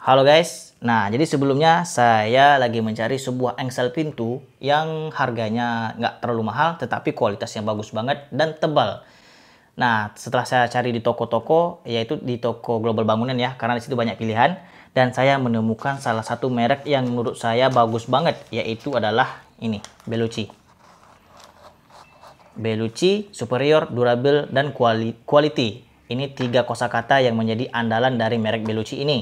Halo guys, nah jadi sebelumnya saya lagi mencari sebuah engsel pintu yang harganya nggak terlalu mahal tetapi kualitasnya bagus banget dan tebal. Nah setelah saya cari di toko-toko yaitu di toko Global Bangunan ya karena disitu banyak pilihan dan saya menemukan salah satu merek yang menurut saya bagus banget yaitu adalah ini Belucci. Belucci Superior Durable dan Quality. Ini tiga kosakata yang menjadi andalan dari merek Belucci ini.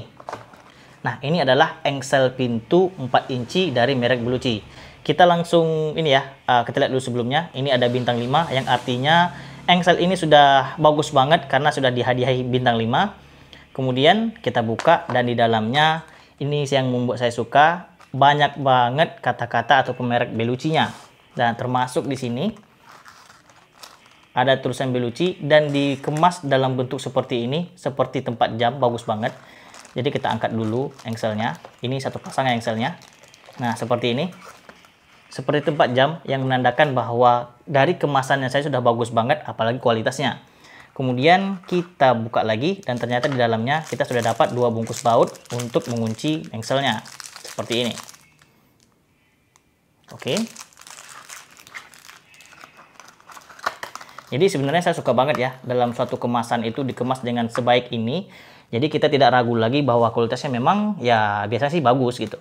Nah, ini adalah engsel pintu 4 inci dari merek Beluci. Kita langsung ini ya, uh, kita lihat dulu sebelumnya. Ini ada bintang 5 yang artinya engsel ini sudah bagus banget karena sudah dihadiahi bintang 5. Kemudian kita buka dan di dalamnya ini yang membuat saya suka banyak banget kata-kata atau pemerek Belucinya. Dan termasuk di sini ada tulisan Beluci dan dikemas dalam bentuk seperti ini, seperti tempat jam, bagus banget. Jadi kita angkat dulu engselnya. Ini satu pasang engselnya. Nah, seperti ini. Seperti tempat jam yang menandakan bahwa dari kemasannya saya sudah bagus banget, apalagi kualitasnya. Kemudian kita buka lagi dan ternyata di dalamnya kita sudah dapat dua bungkus baut untuk mengunci engselnya. Seperti ini. Oke. Okay. Jadi sebenarnya saya suka banget ya dalam suatu kemasan itu dikemas dengan sebaik ini. Jadi kita tidak ragu lagi bahwa kualitasnya memang ya biasa sih bagus gitu.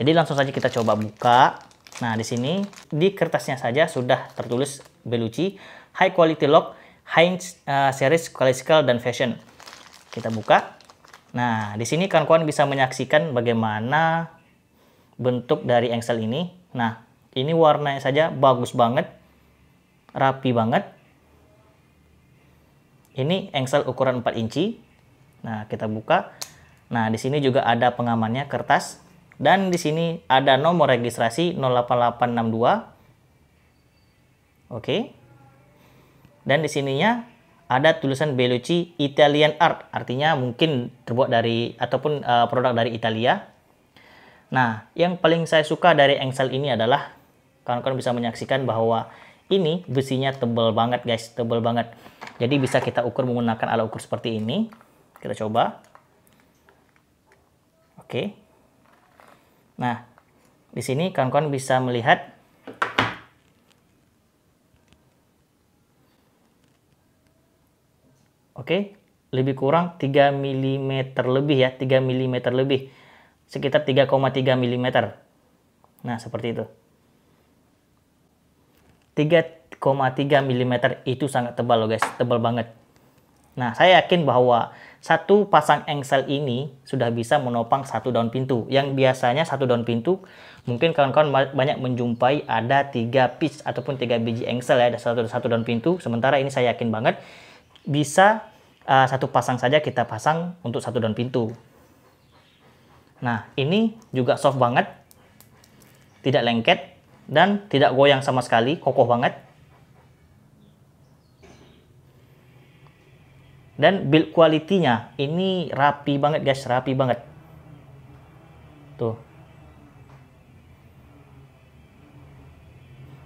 Jadi langsung saja kita coba buka. Nah di sini di kertasnya saja sudah tertulis Belucci High Quality Lock Heinz uh, Series Classical dan Fashion. Kita buka. Nah di sini kawan-kawan bisa menyaksikan bagaimana bentuk dari engsel ini. Nah ini warnanya saja bagus banget, rapi banget ini engsel ukuran 4 inci. Nah, kita buka. Nah, di sini juga ada pengamannya kertas dan di sini ada nomor registrasi 08862. Oke. Dan di sininya ada tulisan Bellucci Italian Art, artinya mungkin terbuat dari ataupun uh, produk dari Italia. Nah, yang paling saya suka dari engsel ini adalah kawan-kawan bisa menyaksikan bahwa ini besinya tebal banget guys, tebal banget. Jadi bisa kita ukur menggunakan alat ukur seperti ini. Kita coba. Oke. Nah, di sini kawan-kawan bisa melihat Oke, lebih kurang 3 mm lebih ya, 3 mm lebih. Sekitar 3,3 mm. Nah, seperti itu. 3,3 mm itu sangat tebal loh guys, tebal banget. Nah, saya yakin bahwa satu pasang engsel ini sudah bisa menopang satu daun pintu. Yang biasanya satu daun pintu mungkin kawan-kawan banyak menjumpai ada tiga piece ataupun tiga biji engsel ya, ada satu satu daun pintu. Sementara ini saya yakin banget bisa uh, satu pasang saja kita pasang untuk satu daun pintu. Nah, ini juga soft banget. Tidak lengket, dan tidak goyang sama sekali, kokoh banget. Dan build quality-nya ini rapi banget guys, rapi banget. Tuh.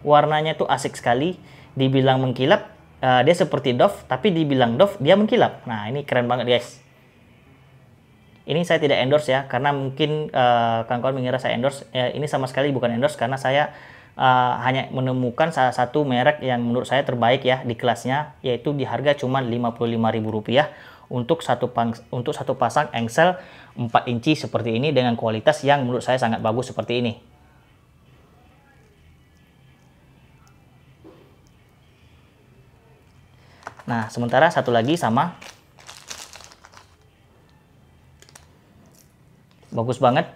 Warnanya tuh asik sekali, dibilang mengkilap, uh, dia seperti Dove, tapi dibilang Dove dia mengkilap. Nah, ini keren banget guys ini saya tidak endorse ya karena mungkin uh, eh, kang kawan mengira saya endorse ya, ini sama sekali bukan endorse karena saya uh, hanya menemukan salah satu merek yang menurut saya terbaik ya di kelasnya yaitu di harga cuma Rp55.000 untuk satu pang, untuk satu pasang engsel 4 inci seperti ini dengan kualitas yang menurut saya sangat bagus seperti ini Nah, sementara satu lagi sama bagus banget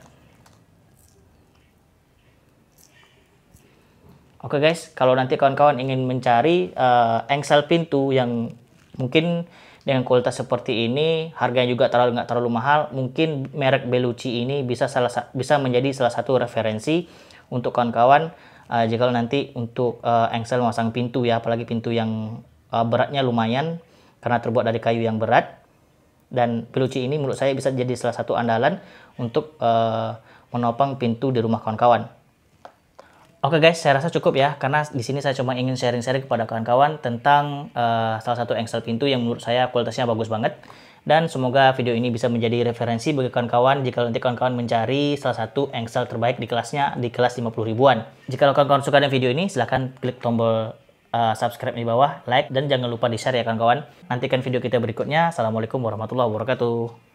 Oke guys, kalau nanti kawan-kawan ingin mencari uh, engsel pintu yang mungkin dengan kualitas seperti ini, harganya juga terlalu nggak terlalu mahal, mungkin merek Belucci ini bisa salah bisa menjadi salah satu referensi untuk kawan-kawan uh, jika nanti untuk uh, engsel memasang pintu ya, apalagi pintu yang uh, beratnya lumayan karena terbuat dari kayu yang berat dan peluci ini menurut saya bisa jadi salah satu andalan untuk uh, menopang pintu di rumah kawan-kawan. Oke guys, saya rasa cukup ya karena di sini saya cuma ingin sharing-sharing kepada kawan-kawan tentang uh, salah satu engsel pintu yang menurut saya kualitasnya bagus banget dan semoga video ini bisa menjadi referensi bagi kawan-kawan jika nanti kawan-kawan mencari salah satu engsel terbaik di kelasnya di kelas 50 ribuan. Jika kawan-kawan suka dengan video ini silahkan klik tombol uh, subscribe di bawah, like, dan jangan lupa di-share ya kawan-kawan. Nantikan video kita berikutnya. Assalamualaikum warahmatullahi wabarakatuh.